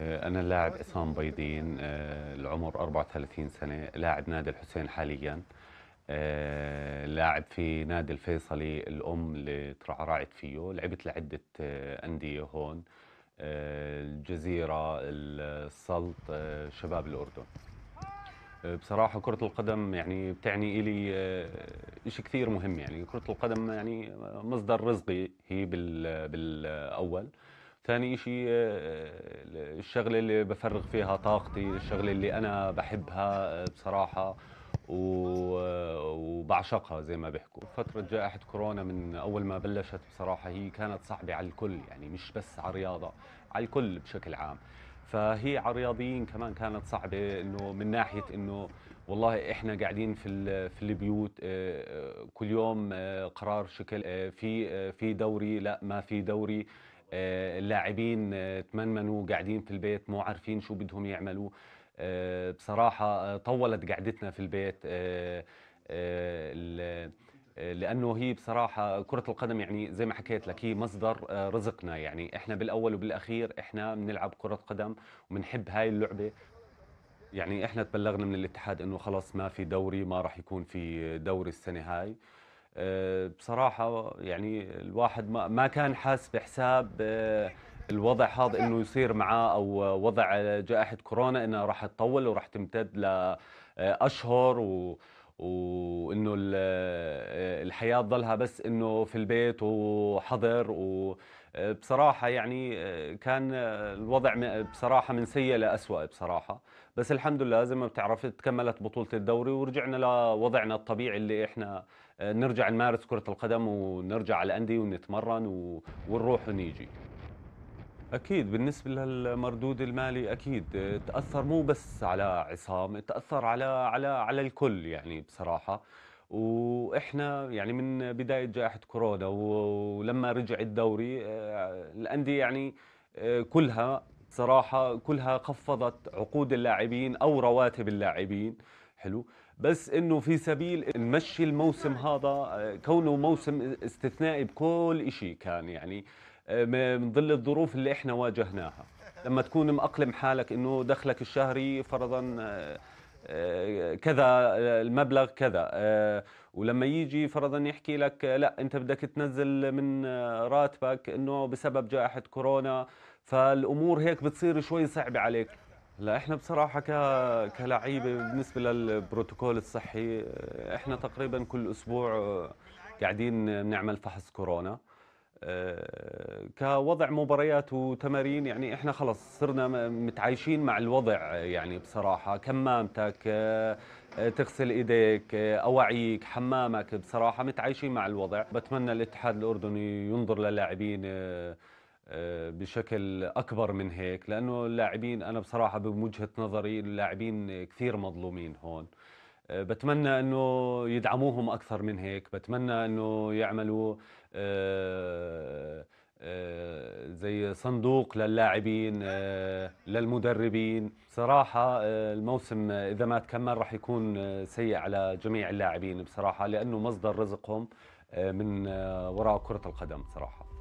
آه، أنا اللاعب إسام بيدين آه، العمر 34 سنة لاعب نادي الحسين حاليا آه، لاعب في نادي الفيصلي الأم اللي ترعرعت فيه لعبت لعدة أندية هون الجزيرة السلط شباب الأردن بصراحة كرة القدم يعني بتعني إلي شيء كثير مهم يعني كرة القدم يعني مصدر رزقي هي بالأول ثاني شيء آه، آه، الشغلة اللي بفرغ فيها طاقتي الشغلة اللي أنا بحبها آه، بصراحة وبعشقها زي ما بيحكوا فترة جائحة كورونا من أول ما بلشت بصراحة هي كانت صعبة على الكل يعني مش بس على الرياضة على الكل بشكل عام فهي على الرياضيين كمان كانت صعبة إنه من ناحية إنه والله إحنا قاعدين في في البيوت كل يوم قرار شكل في في دوري لا ما في دوري آه، اللاعبين آه، تمنمنوا قاعدين في البيت مو عارفين شو بدهم يعملوا آه، بصراحة طولت قعدتنا في البيت لانه هي بصراحه كره القدم يعني زي ما حكيت لك هي مصدر رزقنا يعني احنا بالاول وبالاخير احنا بنلعب كره قدم وبنحب هاي اللعبه يعني احنا تبلغنا من الاتحاد انه خلص ما في دوري ما راح يكون في دوري السنه هاي آه، بصراحة يعني الواحد ما, ما كان حاس بحساب آه، الوضع هذا انه يصير معاه او وضع جائحة كورونا انها راح تطول وراح تمتد لاشهر و... وانه الحياه ضلها بس انه في البيت وحظر وبصراحه آه، يعني آه، كان آه، الوضع بصراحه من سيء لاسوء بصراحه بس الحمد لله زي ما بتعرف تكملت بطوله الدوري ورجعنا لوضعنا الطبيعي اللي احنا نرجع نمارس كره القدم ونرجع على الانديه ونتمرن ونروح ونيجي اكيد بالنسبه للمردود المالي اكيد تاثر مو بس على عصام تاثر على على على الكل يعني بصراحه واحنا يعني من بدايه جائحه كورونا ولما رجع الدوري آه، الانديه يعني آه، كلها صراحه كلها خفضت عقود اللاعبين او رواتب اللاعبين حلو بس انه في سبيل نمشي الموسم نعم. هذا آه، كونه موسم استثنائي بكل شيء كان يعني من ظل الظروف اللي احنا واجهناها لما تكون مأقلم حالك انه دخلك الشهري فرضا آه، كذا آه، المبلغ كذا آه، ولما يجي فرضا يحكي لك لا انت بدك تنزل من راتبك انه بسبب جائحه كورونا فالامور هيك بتصير شوي صعبه عليك لا احنا بصراحه ك... كلعيبه بالنسبه للبروتوكول الصحي احنا تقريبا كل اسبوع قاعدين بنعمل فحص كورونا آه، كوضع مباريات وتمارين يعني احنا خلص صرنا متعايشين مع الوضع يعني بصراحه كمامتك آه، تغسل ايديك آه، اواعيك حمامك بصراحه متعايشين مع الوضع بتمنى الاتحاد الاردني ينظر للاعبين بشكل اكبر من هيك لانه اللاعبين انا بصراحه بوجهه نظري اللاعبين كثير مظلومين هون بتمنى انه يدعموهم اكثر من هيك بتمنى انه يعملوا آه، آه، زي صندوق للاعبين آه، للمدربين صراحة الموسم إذا ما تكمل رح يكون سيء على جميع اللاعبين بصراحة لأنه مصدر رزقهم من وراء كرة القدم صراحة